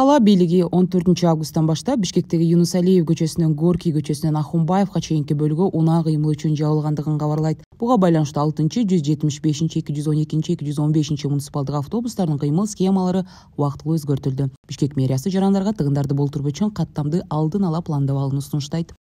кала бийлиги он төртүнчү августтан баштап бишкектеги юнус алиев көчөсүнөн горький көчөсүнөн ахунбаевка чейинки бөлүгү унаа кыймылы үчүн жабылгандыгын кабарлайт буга байланыштуу алтынчы жүз жетимиш бешинчи эки жүз он экинчи эки жүз он бешинчи муниципалдык автобустардын кыймыл схемалары убактылуу өзгөртүлдү бишкек мэриясы жарандарга тыгындарды болтурбоо үчүн каттамды алдын ала пландап алууну сунуштайт